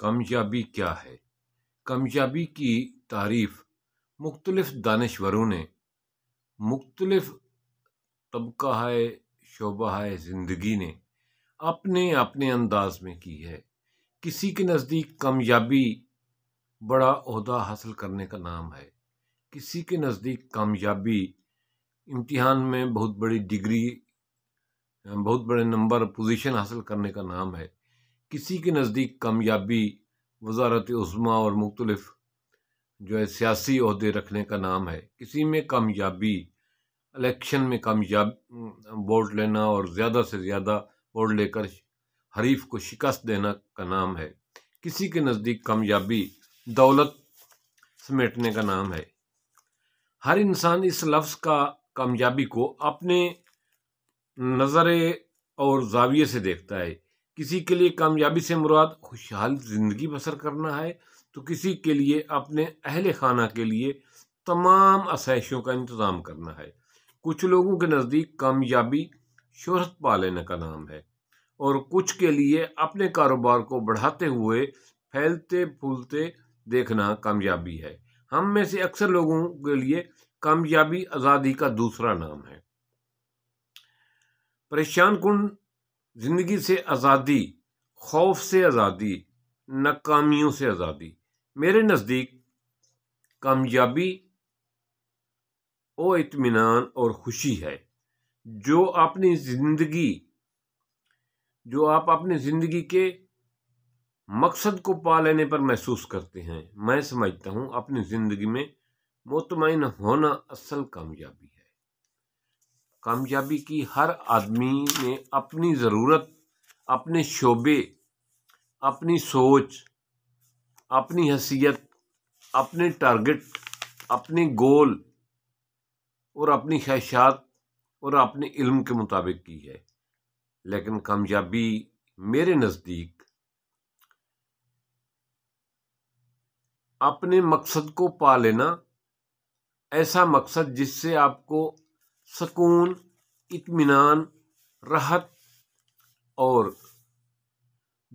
कामयाबी क्या है कामयाबी की तारीफ मुख्तलफ़ दानश्वरों ने मुख्तलफ़ तबका है शोबा है ज़िंदगी ने अपने अपने अंदाज में की है किसी के नज़दीक कामयाबी बड़ा अहदा हासिल करने का नाम है किसी के नज़दीक कामयाबी इम्तिहान में बहुत बड़ी डिग्री बहुत बड़े नंबर पोजीशन हासिल करने का नाम है किसी के नज़दीक कामयाबी वजारत उज़मा और मुख्तलफ़ जो है सियासी अहदे रखने का नाम है किसी में कामयाबी इलेक्शन में कामयाब वोट लेना और ज़्यादा से ज़्यादा वोट लेकर हरीफ को शिकस्त देना का नाम है किसी के नज़दीक कामयाबी दौलत समेटने का नाम है हर इंसान इस लफ्ज़ का कामयाबी को अपने नज़र और जाविये से देखता है किसी के लिए कामयाबी से मुराद खुशहाल ज़िंदगी बसर करना है तो किसी के लिए अपने अहल खाना के लिए तमाम आसाइशों का इंतज़ाम करना है कुछ लोगों के नज़दीक कामयाबी शहरत पा लेने का नाम है और कुछ के लिए अपने कारोबार को बढ़ाते हुए फैलते फूलते देखना कामयाबी है हम में से अक्सर लोगों के लिए कामयाबी आज़ादी का दूसरा नाम है परेशान कुन ज़िंदगी से आज़ादी खौफ से आज़ादी नाकामियों से आज़ादी मेरे नज़दीक कामयाबी ओ इतमान और खुशी है जो अपनी ज़िंदगी जो आप अपनी ज़िंदगी के मकसद को पा लेने पर महसूस करते हैं मैं समझता हूँ अपनी ज़िंदगी में मुतमिन होना असल कामयाबी है कामयाबी की हर आदमी ने अपनी ज़रूरत अपने शोबे अपनी सोच अपनी हसीियत अपने टारगेट अपने गोल और अपनी ख्वाहिशात और अपने इल्म के मुताबिक की है लेकिन कामयाबी मेरे नज़दीक अपने मकसद को पा लेना ऐसा मकसद जिससे आपको सुकून इत्मीनान राहत और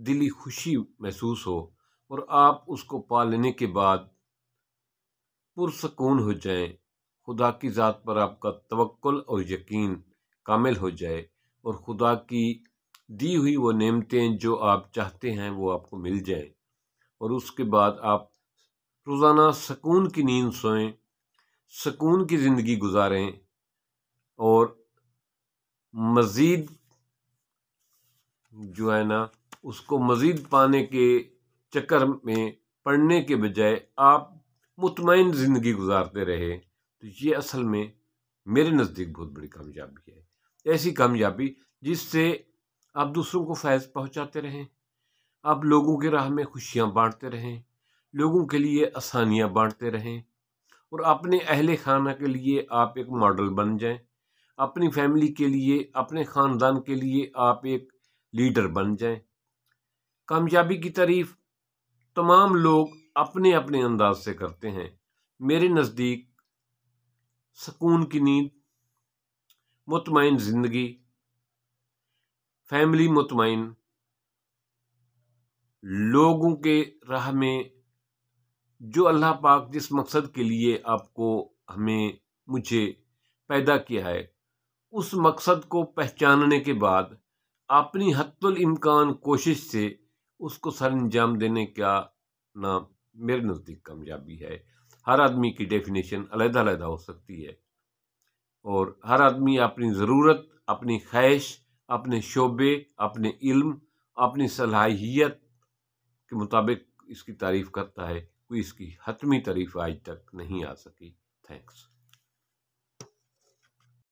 दिली खुशी महसूस हो और आप उसको पा लेने के बाद पुरसकून हो जाएं खुदा की ज़ात पर आपका तवक्ल और यकीन कामिल हो जाए और खुदा की दी हुई वो नेमतें जो आप चाहते हैं वो आपको मिल जाएं और उसके बाद आप रोज़ाना सकून की नींद सोएं सकून की ज़िंदगी गुजारें और मज़ीद जो है ना उसको मज़ीद पाने के चक्कर में पढ़ने के बजाय आप मुतमिन ज़िंदगी गुजारते रहे तो ये असल में मेरे नज़दीक बहुत बड़ी कामयाबी है ऐसी कामयाबी जिससे आप दूसरों को फैज़ पहुंचाते रहें आप लोगों के राह में खुशियां बांटते रहें लोगों के लिए आसानियां बांटते रहें और अपने अहल खाना के लिए आप एक मॉडल बन जाएं अपनी फैमिली के लिए अपने ख़ानदान के लिए आप एक लीडर बन जाएं। कामयाबी की तारीफ तमाम लोग अपने अपने अंदाज से करते हैं मेरे नज़दीक सुकून की नींद मुतमिन ज़िंदगी फैमिली मुतमिन लोगों के राह में जो अल्लाह पाक जिस मकसद के लिए आपको हमें मुझे पैदा किया है उस मकसद को पहचानने के बाद अपनी हतुल कोशिश से उसको सर अंजाम देने का नाम मेरे नज़दीक कामयाबी है हर आदमी की डेफिनेशन अलग अलग हो सकती है और हर आदमी अपनी ज़रूरत अपनी ख्वाहिश अपने शोबे अपने इल्म अपनी सलाहियत के मुताबिक इसकी तारीफ़ करता है कोई इसकी हतमी तारीफ़ आज तक नहीं आ सकी थैंक्स